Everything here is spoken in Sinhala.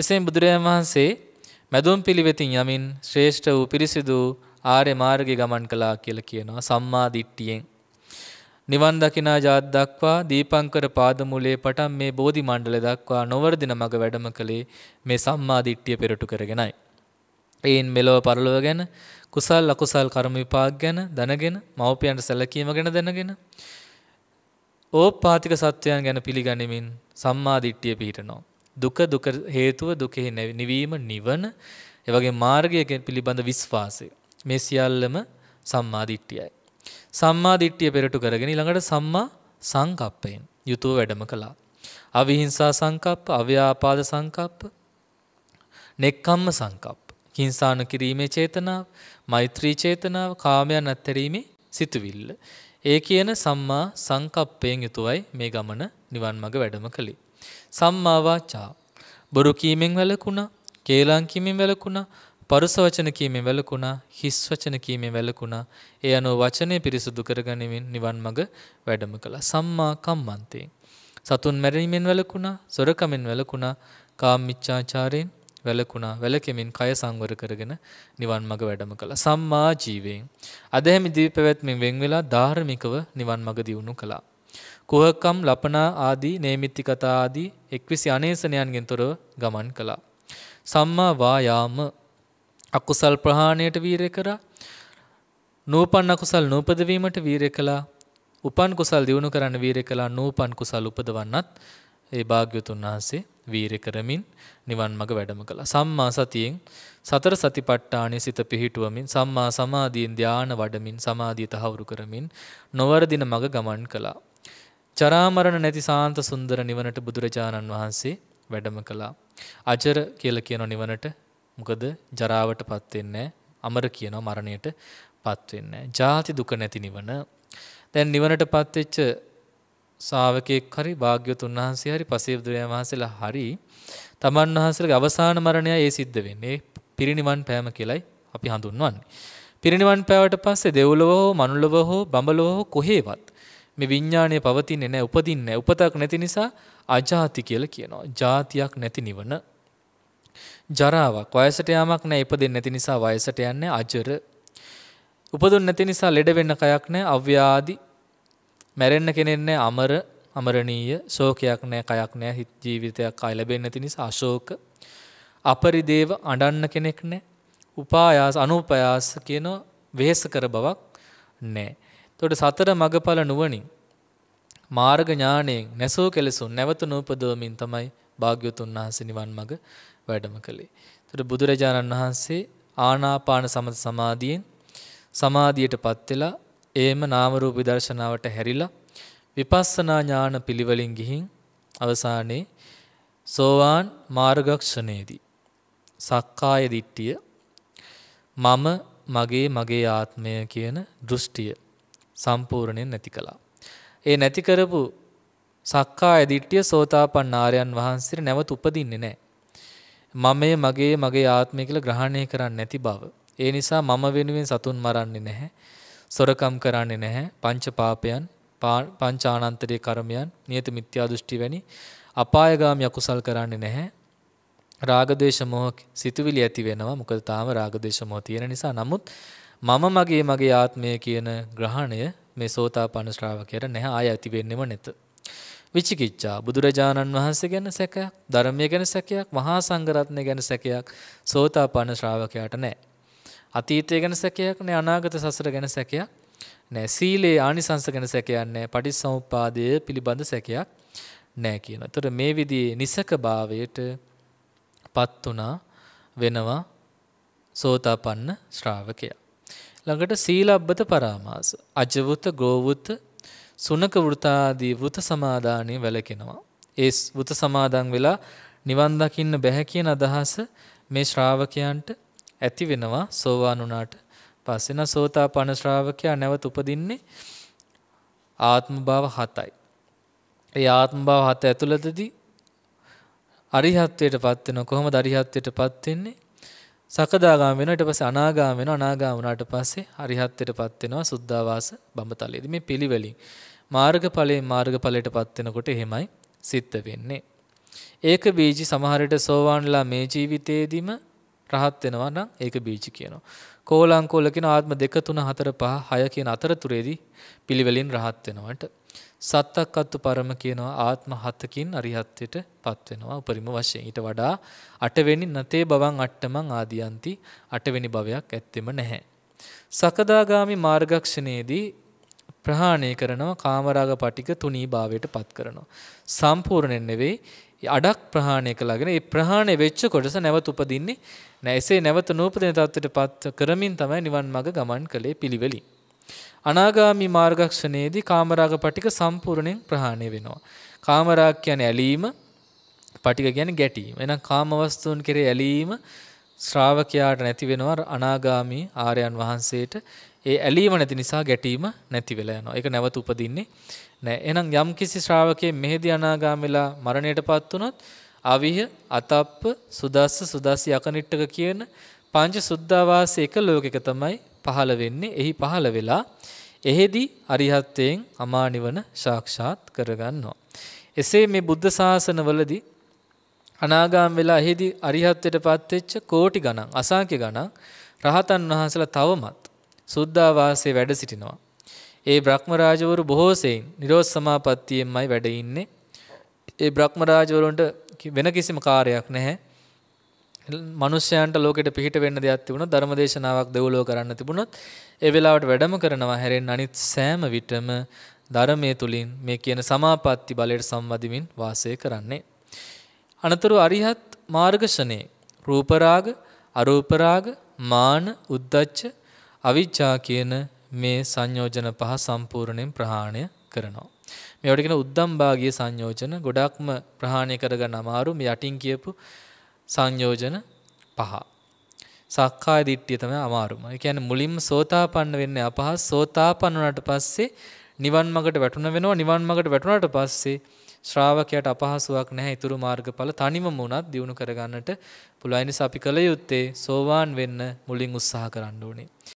එසේම බුදුරජාණන් වහන්සේ මැදුම් පිළිවෙතින් යමින් ශ්‍රේෂ්ඨ වූ පිරිසිදු ආර්ය මාර්ගයේ ගමන් කළා කියලා කියනවා සම්මා දිට්ඨියෙන්. නිවන් දකිනා ජාත් දක්වා දීපංකර පාදමූලයේ පටන් මේ බෝධි මණ්ඩල දක්වා නොවර්ධින මඟ වැඩම කළේ මේ සම්මා දිට්ඨිය පෙරටු කරගෙනයි. එයින් මෙලොව පරලොව ගැන කුසල් අකුසල් කර්ම විපාක ගැන දැනගෙන මව්පියන්ට සැලකීම ගැන දැනගෙන ඕපපාතික සත්‍යයන් ගැන පිළිගනිමින් සම්මා දිට්ඨිය පිහිටනවා. දුක දුක හේතුව දුකෙහි නිවීම නිවන ඒ වගේ මාර්ගය පිළිබඳ විශ්වාසය මේ සියල්ලම සම්මා දිට්ඨියයි සම්මා දිට්ඨිය පෙරට කරගෙන ඊළඟට සම්මා සංකප්පයෙන් යුතුව වැඩම කළා අවිහිංසා සංකප්ප අව්‍යාපාද සංකප්ප නෙක්ඛම්ම සංකප්ප හිංසා කිරීමේ චේතනාව මෛත්‍රී චේතනාව කාමයන් අත්හැරීමේ සිතුවිල්ල ඒ කියන සම්මා සංකප්පයෙන් යුතුවයි මේ ගමන නිවන් මඟ වැඩම කළේ සම්මා වාචා බොරු කීමෙන් වැළකුණා, කේලම් කීමෙන් වැළකුණා, පරුස වචන කීමෙන් වැළකුණා, හිස් වචන කීමෙන් වැළකුණා. ඒ අනුව වචනය පිරිසුදු කරගැනීමෙන් නිවන් මඟ වැඩම කළා. සම්මා කම්මන්තේ සතුන් මැරීමෙන් වැළකුණා, සොරකමෙන් වැළකුණා, කාමමිච්ඡාචාරයෙන් වැළකුණා වැළකෙමින් කය සංවර කරගෙන නිවන් මඟ වැඩම කළා සම්මා ජීවයෙන් අදැහැමි දිවි පැවැත්මෙන් වෙන් වෙලා ධාර්මිකව නිවන් මඟ දියුණු කළා කුහකම් ලපනා ආදී නේමිති කතා ආදී එක්විසි අනේසනයන්ගෙන් තොරව ගමන් කළා. සම්මා වායාම අකුසල් ප්‍රහාණයට වීරය කරා. නූපන් අකුසල් නූපද වීමට වීරය කළා. උපන් කුසල් දිනු කරන්න වීරය කළා. නූපන් කුසල් උපදවන්නත් ඒ භාග්‍යතුන් වහන්සේ වීරය කරමින් නිවන් මඟ වැඩම කළා. සම්මා සතියෙන් සතර සතිපට්ඨානයේ සිත පිහිටුවමින් සම්මා සමාධියෙන් ධාන වඩමින් සමාධිය තහවුරු කරමින් නොවරදින මඟ ගමන් කළා. චරාමරණ නැති සාන්ත සුන්දර නිවනට බුදුරජාණන් වහන්සේ වැඩම කළා. අජර කියලා කියන නිවනට මොකද ජරාවටපත් වෙන්නේ අමර කියන මරණයට පත් වෙන්නේ ජාති දුක නැති නිවන. දැන් නිවනටපත් වෙච්ච ශාවකෙක් හරි භාග්‍යවතුන් වහන්සේ හරි පසේබුදුරජාණන් වහන්සේලා හරි තමන් වහන්සේලගේ අවසාන මරණය ඒ සිද්ධ වෙන්නේ පිරිනිවන් පෑම කියලයි අපි හඳුන්වන්නේ. පිරිනිවන් පෑවට පස්සේ දෙව්ලොව හෝ මනුලොව හෝ බඹලොව හෝ කොහේවත් මේ විඥාණය පවතින්නේ නැහැ උපදින්නේ නැහැ උපතක් නැති නිසා අජාති කියලා කියනවා ජාතියක් නැති නිවන ජරාවක් වයසට යාමක් නැහැ ඉපදෙන්නේ නැති නිසා වයසට යන්නේ අජර උපදුන් නැති නිසා ලෙඩ වෙන්න කයක් නැහැ අව්‍යාදි මැරෙන්න කෙනෙක් නැහැ අමර අමරණීය ශෝකයක් නෑ කයක් නෑ හිත් ජීවිතයක් ආය ලැබෙන්නේ නැති නිසා අශෝක අපරිදේව අඬන්න කෙනෙක් නෑ උපායාස අනුපයාස කියන වෙහෙස කර බවක් නෑ එතකොට සතර මගඵල නුවණින් මාර්ග ඥාණයෙන් නැසෝ කෙලසුන් නැවත නූපදවමින් තමයි භාග්‍යවතුන් වහන්සේ නිවන් මඟ වැඩම කළේ. එතකොට බුදුරජාණන් වහන්සේ ආනාපාන සමත සමාධියෙන් සමාධියටපත් වෙලා ඒම නාම රූප විදර්ශනාවට හැරිලා විපස්සනා ඥාන පිළිවෙලින් ගිහින් අවසානයේ සෝවාන් මාර්ගක්ෂණයේදී සක්කාය දිට්ඨිය මම මගේ මගේ ආත්මය කියන දෘෂ්ටිය සම්පූර්ණයෙන් නැති කළා. ඒ නැති කරපු සක්කාය දිට්ඨිය සෝතාපන්න ආර්යයන් වහන්සේට නැවත උපදින්නේ නැහැ. මමයේ මගේ මගේ ආත්මය කියලා ග්‍රහණය කරන්නේ නැති බව. ඒ නිසා මම වෙනුවෙන් සතුන් මරන්නේ නැහැ. සොරකම් කරන්නේ නැහැ. පංච පාපයන්, පංචානන්තරයේ කර්මයන්, නියත මිත්‍යා දෘෂ්ටි වැනි අපායගාමී අකුසල් කරන්නේ නැහැ. රාග දේශ මොහ සිතුවිලි ඇති වෙනවා. මොකද තාම රාග දේශ මොහ තියෙන නිසා. නමුත් මම මගේ මගේ ආත්මය කියන ග්‍රහණය මේ සෝතාපන්න ශ්‍රාවකයට නැහැ ආය ඇති වෙන්නෙම නැත. විචිකිච්ඡා බුදුරජාණන් වහන්සේ ගැන සැකයක්, ධර්මය ගැන සැකයක්, මහා සංඝරත්නය ගැන සැකයක් සෝතාපන්න ශ්‍රාවකයාට නැහැ. අතීතය ගැන සැකයක් නැහැ, අනාගත සසර ගැන සැකයක් නැහැ. සීලේ ආනිසංස ගැන සැකයක් නැහැ. පටිච්චසමුප්පාදය පිළිබඳ සැකයක් නැහැ කියනවා. ඒතර මේ විදිහේ නිසකභාවයට පත් වෙනවා සෝතාපන්න ශ්‍රාවකයා. ළඟට සීලබ්බත පරාමාස අජවෘත ගෝවෘත සුනක වෘතාදී වෘත සමාදානයේ වැළකෙනවා. ඒ වෘත සමාදන් වෙලා නිවන් දකින්න බැහැ කියන අදහස මේ ශ්‍රාවකයන්ට ඇති වෙනවා සෝවාන් වුණාට පස්සේ න සෝතාපන්න ශ්‍රාවකයා නැවත උපදින්නේ ආත්ම භාව 7යි. ඒ ආත්ම භාව 7 ඇතුළතදී අරිහත්ත්වයටපත් වෙනවා. කොහොමද අරිහත්ත්වයටපත් වෙන්නේ? සකදාගාම වෙනවා ඊට පස්සේ අනාගාම වෙනවා අනාගාම වුණාට පස්සේ අරිහත්ත්වයටපත් වෙනවා සුද්ධාවාස බඹතලයේදී මේ පිළිවෙලින් මාර්ගඵලයෙන් මාර්ගඵලයටපත් වෙනකොට එහෙමයි සිද්ධ වෙන්නේ ඒක බීජි සමහරට සෝවාන්ලා මේ ජීවිතේදීම රහත් වෙනවා නම් ඒක බීජ කියනවා. කෝලංකෝල කියන ආත්ම 2 3 4 5 6 කියන අතරතුරේදී පිළිවෙලින් රහත් වෙනවට සත්තක්කත්තු පරම කියනවා ආත්ම 7කින් අරිහත්ත්වයට පත් වෙනවා උපරිම වශයෙන්. ඊට වඩා 8 වෙනි නැතේ බවං අට්ටමං ආදියන්ති 8 වෙනි භවයක් ඇත්තෙම නැහැ. සකදාගාමි මාර්ගක්ෂණයේදී ප්‍රහාණය කරනවා කාමරාග පටික තුනී භාවයට පත් කරනවා. සම්පූර්ණයෙන් නෙවෙයි අඩක් ප්‍රහාණය කළාගෙන ඒ ප්‍රහාණය වෙච්ච කොටස නැවත උපදින්නේ නැහැ. එසේ නැවත නූපදින තත්ත්වයටපත් කරමින් තමයි නිවන් මඟ ගමන් කළේ පිළිවෙලින්. අනාගාමි මාර්ගක්ෂණයේදී කාමරාග පටික සම්පූර්ණයෙන් ප්‍රහාණය වෙනවා. කාමරාග කියන්නේ ඇලීම, පටික කියන්නේ ගැටීම. එහෙනම් කාම වස්තුන් කෙරේ ඇලීම ශ්‍රාවකයාට නැති වෙනවා අනාගාමි ආර්යයන් වහන්සේට ඒ ඇලීම නැති නිසා ගැටීම නැති වෙලා යනවා. ඒක නැවත උපදින්නේ නෑ. එහෙනම් යම්කිසි ශ්‍රාවකයේ මෙහෙදී අනාගාමිලා මරණයටපත් වුණොත් අවිහ අතප්ප සුදස්ස සුදස්සි යකනිට්ටක කියන පංච සුද්ධවාස එක ලෝකෙක තමයි පහළ වෙන්නේ. එහි පහළ වෙලා එහෙදී අරිහත්යෙන් අමානිවන සාක්ෂාත් කරගන්නවා. එසේ මේ බුද්ධ ශාසනවලදී අනාගාම වෙලා එහිදී අරිහත්ත්වයට පත්වෙච්ච කෝටි ගණන් අසංඛ්‍ය ගණන් රහතන් වහන්සලා තවමත් සුද්ධාවාසයේ වැඩ සිටිනවා. ඒ බ්‍රහ්ම රාජවරු බොහෝ සෙයින් නිරෝධ සමාපත්තියෙන්මයි වැඩ ඉන්නේ. ඒ බ්‍රහ්ම රාජවරුන්ට වෙන කිසිම කාර්යයක් නැහැ. මනුෂ්‍යයන්ට ලෝකෙට පිහිට වෙන්න දෙයක් තිබුණොත් ධර්මදේශනාවක් දෙවලෝ කරන්න තිබුණොත් ඒ වෙලාවට වැඩම කරනවා හැරෙන්න අනිත් සෑම විටම ධර්මයේ තුලින් මේ කියන සමාපatti බලයට සම්වදිමින් වාසය කරන්නේ. අනතුරු අරිහත් මාර්ගසනේ රූපරාග, අරූපරාග, මාන, උද්දච්ච, අවිජ්ජා කියන මේ සංයෝජන පහ සම්පූර්ණයෙන් ප්‍රහාණය කරනවා. මේවට කියන උද්දම් භාගයේ සංයෝජන ගොඩක්ම ප්‍රහාණය කරගන්න අමාරු මේ යටින් කියපු සංයෝජන පහ. සක්කාය දිට්ඨිය තමයි අමාරුම. ඒ කියන්නේ මුලින්ම සෝතාපන්න වෙන්නේ අපහස් සෝතාපන්න වුණාට පස්සේ නිවන් මඟට වැටුණ වෙනවා නිවන් මඟට වැටුණාට පස්සේ ශ්‍රාවකයාට අපහසුාවක් නැහැ ඊතුරු මාර්ගඵල තනිවම උනත් දිනු කරගන්නට පුළුවන් නිසා අපි කල යුත්තේ සෝවාන් වෙන්න මුලින් උත්සාහ කරන්න ඕනේ.